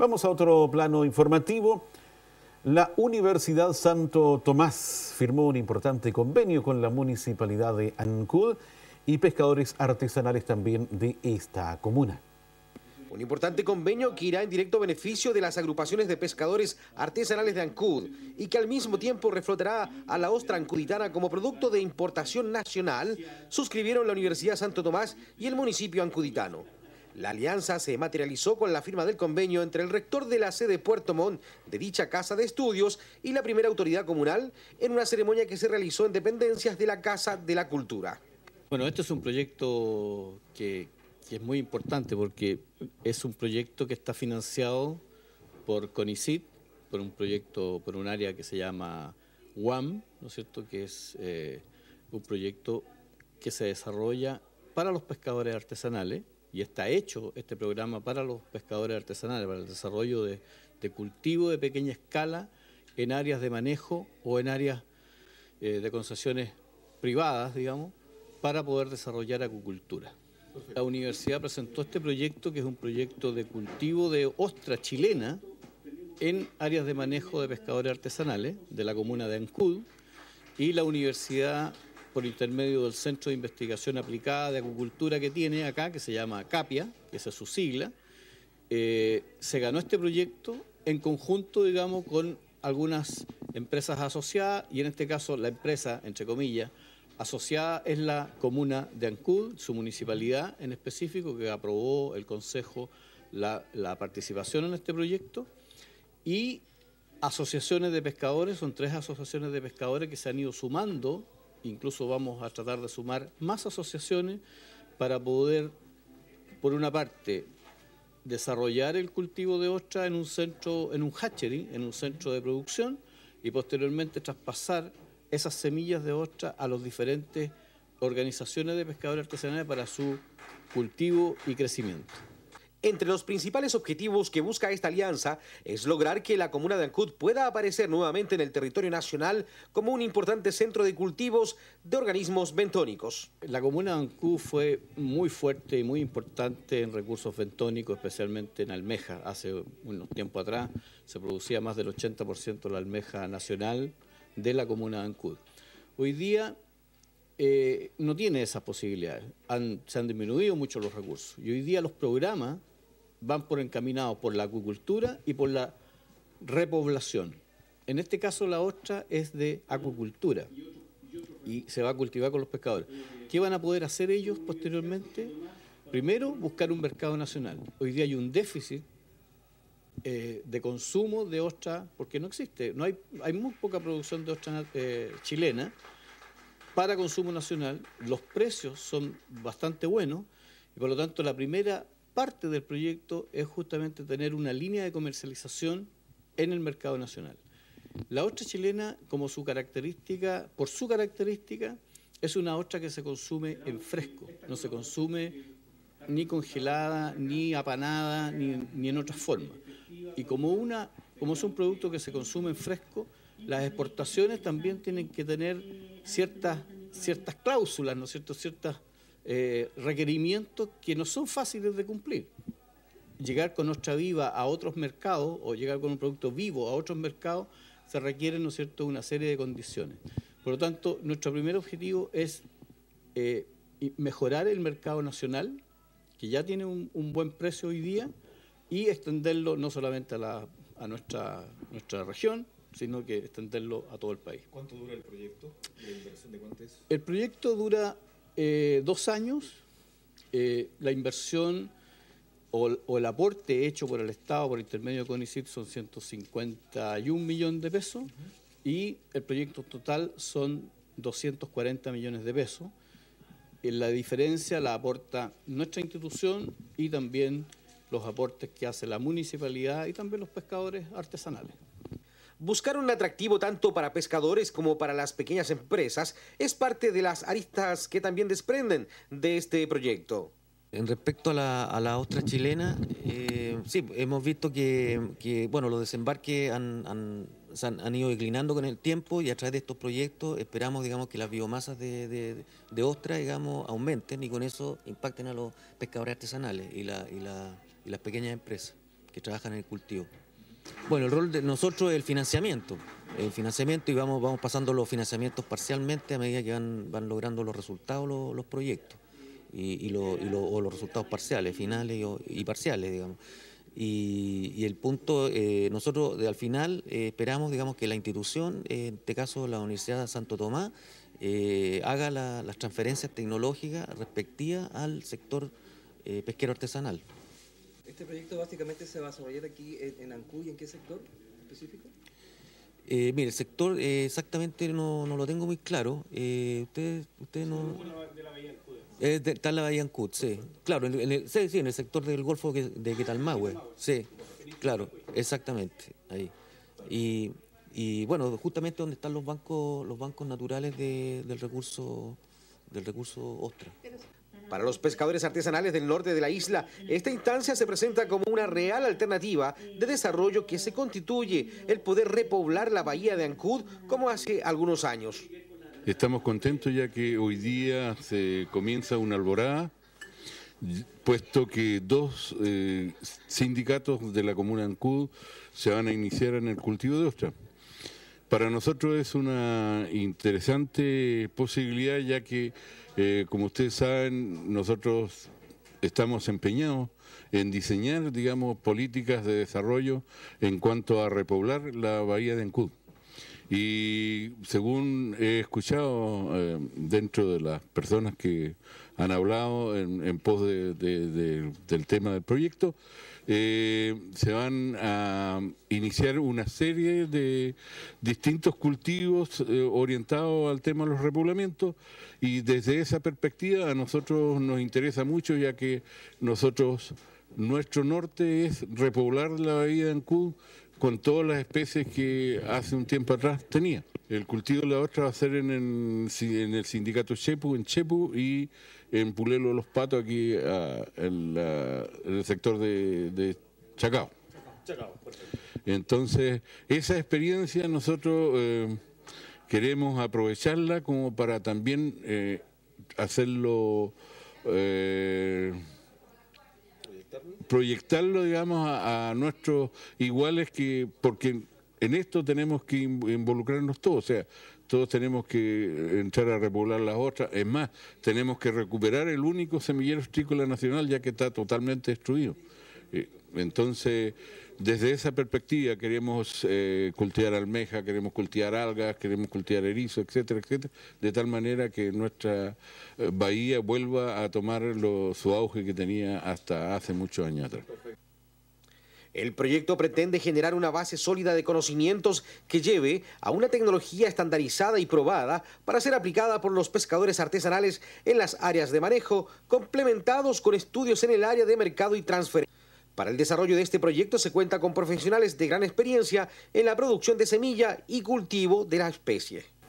Vamos a otro plano informativo. La Universidad Santo Tomás firmó un importante convenio con la municipalidad de Ancud y pescadores artesanales también de esta comuna. Un importante convenio que irá en directo beneficio de las agrupaciones de pescadores artesanales de Ancud y que al mismo tiempo reflotará a la ostra ancuditana como producto de importación nacional, suscribieron la Universidad Santo Tomás y el municipio ancuditano. La alianza se materializó con la firma del convenio entre el rector de la sede Puerto Montt de dicha casa de estudios y la primera autoridad comunal en una ceremonia que se realizó en dependencias de la Casa de la Cultura. Bueno, este es un proyecto que, es muy importante porque es un proyecto que está financiado por CONICIT, por un proyecto, por un área que se llama WAM, ¿no es cierto?, que es eh, un proyecto que se desarrolla para los pescadores artesanales, y está hecho este programa para los pescadores artesanales, para el desarrollo de, cultivo de pequeña escala en áreas de manejo o en áreas eh, de concesiones privadas, digamos, para poder desarrollar acuicultura. La universidad presentó este proyecto, que es un proyecto de cultivo de ostra chilena en áreas de manejo de pescadores artesanales de la comuna de Ancud, y la universidad por intermedio del Centro de Investigación Aplicada de Acuicultura que tiene acá, que se llama CAPIA, que esa es su sigla, eh, se ganó este proyecto en conjunto, digamos, con algunas empresas asociadas, y en este caso la empresa, entre comillas, asociada es la comuna de Ancud, su municipalidad en específico, que aprobó el Consejo la, la participación en este proyecto, y asociaciones de pescadores, son tres asociaciones de pescadores que se han ido sumando Incluso vamos a tratar de sumar más asociaciones para poder, por una parte, desarrollar el cultivo de ostra en un centro, en un hatchery, en un centro de producción y posteriormente traspasar esas semillas de ostra a las diferentes organizaciones de pescadores artesanales para su cultivo y crecimiento. Entre los principales objetivos que busca esta alianza es lograr que la comuna de Ancud pueda aparecer nuevamente en el territorio nacional como un importante centro de cultivos de organismos bentónicos. La comuna de Ancud fue muy fuerte y muy importante en recursos bentónicos, especialmente en almeja. Hace unos tiempo atrás se producía más del 80% de la almeja nacional de la comuna de Ancud. Hoy día eh, no tiene esas posibilidades. se han disminuido mucho los recursos. Y hoy día los programas van por encaminados por la acuicultura y por la repoblación. En este caso la ostra es de acuicultura y se va a cultivar con los pescadores. ¿Qué van a poder hacer ellos posteriormente? Primero, buscar un mercado nacional. Hoy día hay un déficit eh, de consumo de ostra, porque no existe, no hay, hay muy poca producción de ostra eh, chilena para consumo nacional. Los precios son bastante buenos y por lo tanto la primera parte del proyecto es justamente tener una línea de comercialización en el mercado nacional. La ostra chilena, como su característica, por su característica, es una ostra que se consume en fresco, no se consume ni congelada, ni apanada, ni, en otra forma. Y como, una, como es un producto que se consume en fresco, las exportaciones también tienen que tener ciertas, ciertas cláusulas, ¿no cierto? ciertas eh, requerimientos que no son fáciles de cumplir. Llegar con nuestra viva a otros mercados o llegar con un producto vivo a otros mercados se requieren, ¿no es cierto?, una serie de condiciones. Por lo tanto, nuestro primer objetivo es eh, mejorar el mercado nacional, que ya tiene un, buen precio hoy día, y extenderlo no solamente a, nuestra, nuestra región, sino que extenderlo a todo el país. ¿Cuánto dura el proyecto? ¿De, inversión de cuánto es? El proyecto dura eh, dos años, eh, la inversión o, el aporte hecho por el Estado por intermedio de CONICIT son 151 millones de pesos y el proyecto total son 240 millones de pesos. Eh, la diferencia la aporta nuestra institución y también los aportes que hace la municipalidad y también los pescadores artesanales. Buscar un atractivo tanto para pescadores como para las pequeñas empresas es parte de las aristas que también desprenden de este proyecto. En respecto a la, ostra chilena, eh, sí, hemos visto que, bueno, los desembarques han, han, ido declinando con el tiempo y a través de estos proyectos esperamos, digamos, que las biomasas de, ostra, digamos, aumenten y con eso impacten a los pescadores artesanales y, y las pequeñas empresas que trabajan en el cultivo. Bueno, el rol de nosotros es el financiamiento. El financiamiento y vamos, vamos pasando los financiamientos parcialmente a medida que van, logrando los resultados los, proyectos y, o los resultados parciales, finales y, parciales, digamos. Y, el punto, eh, nosotros al final eh, esperamos digamos, que la institución, eh, en este caso la Universidad de Santo Tomás, haga las transferencias tecnológicas respectivas al sector pesquero artesanal. ¿Este proyecto básicamente se va a desarrollar aquí en, Ancud y en qué sector específico? Eh, mire, el sector eh, exactamente no, lo tengo muy claro. Eh, ustedes usted no... la está en la Bahía Ancud, sí. Claro, en, el, sí, en el sector del Golfo de Quetalmahue. Sí, claro, exactamente, ahí. Y, bueno, justamente donde están los bancos los bancos naturales del recurso del recurso ostra. Para los pescadores artesanales del norte de la isla, esta instancia se presenta como una real alternativa de desarrollo que se constituye el poder repoblar la bahía de Ancud como hace algunos años. Estamos contentos ya que hoy día se comienza una alborada, puesto que dos eh, sindicatos de la comuna Ancud se van a iniciar en el cultivo de ostra. Para nosotros es una interesante posibilidad ya que eh, como ustedes saben, nosotros estamos empeñados en diseñar, digamos, políticas de desarrollo en cuanto a repoblar la bahía de Encud. Y según he escuchado eh, dentro de las personas que han hablado en, pos del tema del proyecto, eh, se van a iniciar una serie de distintos cultivos eh, orientados al tema de los repoblamientos y desde esa perspectiva a nosotros nos interesa mucho ya que nosotros, nuestro norte es repoblar la bahía de Ancud con todas las especies que hace un tiempo atrás tenía. El cultivo de la otra va a ser en, el sindicato Chepu, en Chepu y en Pulelo los Patos, aquí en, el sector de, Chacao. Entonces, esa experiencia nosotros eh, queremos aprovecharla como para también eh, hacerlo... Eh, proyectarlo, digamos, a, nuestros iguales, que porque en esto tenemos que involucrarnos todos, o sea, todos tenemos que entrar a repoblar las otras, es más, tenemos que recuperar el único semillero hortícola nacional ya que está totalmente destruido. Eh, entonces, desde esa perspectiva queremos eh, cultivar almeja, queremos cultivar algas, queremos cultivar erizo, etcétera, etcétera, de tal manera que nuestra eh, bahía vuelva a tomar su auge que tenía hasta hace muchos años atrás. El proyecto pretende generar una base sólida de conocimientos que lleve a una tecnología estandarizada y probada para ser aplicada por los pescadores artesanales en las áreas de manejo, complementados con estudios en el área de mercado y transferencia. Para el desarrollo de este proyecto se cuenta con profesionales de gran experiencia en la producción de semilla y cultivo de la especie.